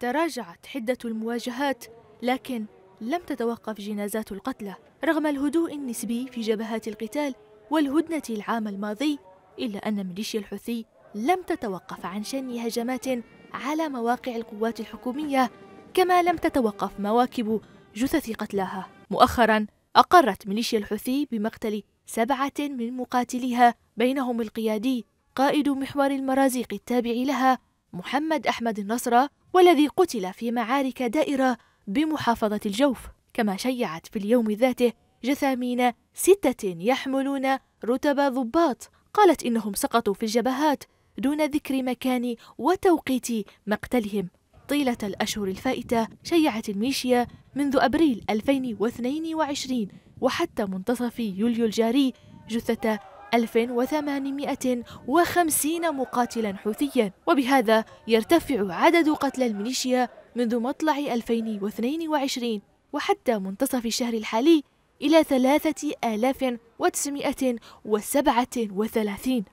تراجعت حدة المواجهات لكن لم تتوقف جنازات القتلى رغم الهدوء النسبي في جبهات القتال والهدنة العام الماضي إلا أن ميليشيا الحوثي لم تتوقف عن شن هجمات على مواقع القوات الحكومية كما لم تتوقف مواكب جثث قتلاها مؤخرا أقرت ميليشيا الحوثي بمقتل سبعة من مقاتليها بينهم القيادي قائد محور المرازيق التابع لها محمد أحمد النصرة والذي قتل في معارك دائرة بمحافظة الجوف كما شيعت في اليوم ذاته جثامين ستة يحملون رتب ضباط قالت إنهم سقطوا في الجبهات دون ذكر مكان وتوقيت مقتلهم طيلة الأشهر الفائتة شيعت الميشيا منذ أبريل 2022 وحتى منتصف يوليو الجاري جثة 2850 مقاتلا حوثيا وبهذا يرتفع عدد قتلى الميليشيا منذ مطلع 2022 وحتى منتصف الشهر الحالي إلى 3937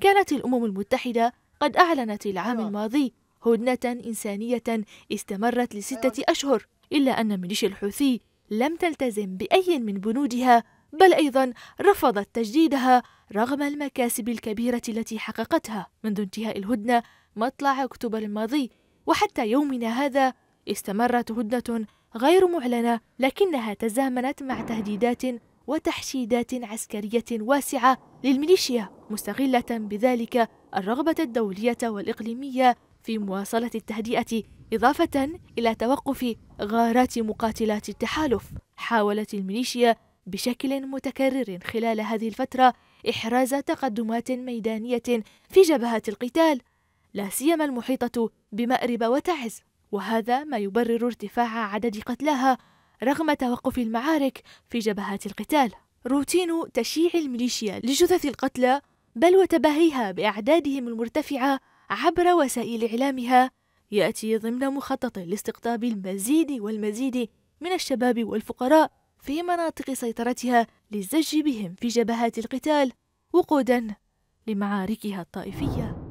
كانت الأمم المتحدة قد أعلنت العام الماضي هدنة إنسانية استمرت لستة أشهر إلا أن ميليشيا الحوثي لم تلتزم بأي من بنودها بل أيضا رفضت تجديدها رغم المكاسب الكبيرة التي حققتها منذ انتهاء الهدنة مطلع أكتوبر الماضي وحتى يومنا هذا استمرت هدنة غير معلنة لكنها تزامنت مع تهديدات وتحشيدات عسكرية واسعة للميليشيا مستغلة بذلك الرغبة الدولية والإقليمية في مواصلة التهدئة إضافة إلى توقف غارات مقاتلات التحالف حاولت الميليشيا بشكل متكرر خلال هذه الفترة إحراز تقدمات ميدانية في جبهات القتال، لا سيما المحيطة بمأرب وتعز، وهذا ما يبرر ارتفاع عدد قتلاها رغم توقف المعارك في جبهات القتال. روتين تشييع الميليشيا لجثث القتلى بل وتباهيها بأعدادهم المرتفعة عبر وسائل إعلامها يأتي ضمن مخطط لاستقطاب المزيد والمزيد من الشباب والفقراء في مناطق سيطرتها للزج بهم في جبهات القتال وقودا لمعاركها الطائفيه